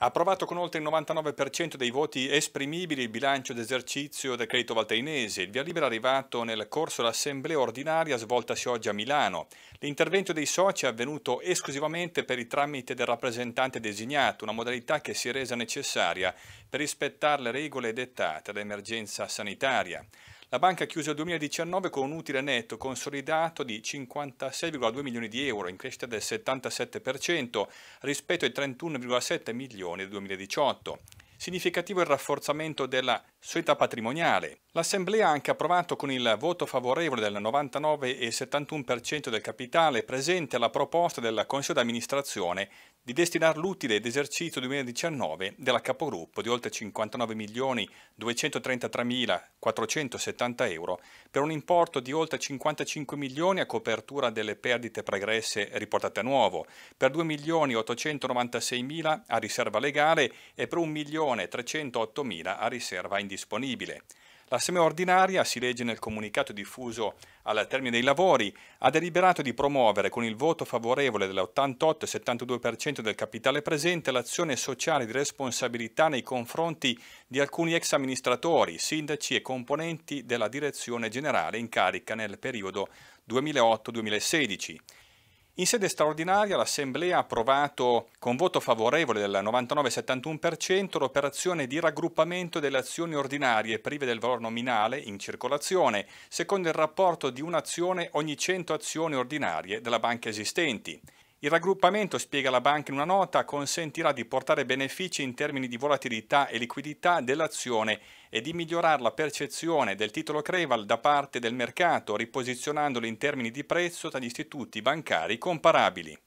Approvato con oltre il 99% dei voti esprimibili il bilancio d'esercizio del credito valtainese, il via libera è arrivato nel corso dell'assemblea ordinaria svoltasi oggi a Milano. L'intervento dei soci è avvenuto esclusivamente per il tramite del rappresentante designato, una modalità che si è resa necessaria per rispettare le regole dettate dall'emergenza sanitaria. La banca chiuse il 2019 con un utile netto consolidato di 56,2 milioni di euro, in crescita del 77% rispetto ai 31,7 milioni del 2018. Significativo il rafforzamento della società patrimoniale. L'Assemblea ha anche approvato con il voto favorevole del 99,71% del capitale presente la proposta del Consiglio d'amministrazione di destinare l'utile d'esercizio 2019 della capogruppo di oltre 59.233.470 euro per un importo di oltre 55 milioni a copertura delle perdite pregresse riportate a nuovo, per 2.896.000 a riserva legale e per 1 milione 1.308.000 a riserva indisponibile. La semiordinaria, si legge nel comunicato diffuso al termine dei lavori, ha deliberato di promuovere con il voto favorevole dell'88-72% del capitale presente l'azione sociale di responsabilità nei confronti di alcuni ex amministratori, sindaci e componenti della direzione generale in carica nel periodo 2008-2016. In sede straordinaria l'Assemblea ha approvato con voto favorevole del 99,71% l'operazione di raggruppamento delle azioni ordinarie prive del valore nominale in circolazione, secondo il rapporto di un'azione ogni 100 azioni ordinarie della banca esistenti. Il raggruppamento, spiega la banca in una nota, consentirà di portare benefici in termini di volatilità e liquidità dell'azione e di migliorare la percezione del titolo Creval da parte del mercato, riposizionandolo in termini di prezzo tra gli istituti bancari comparabili.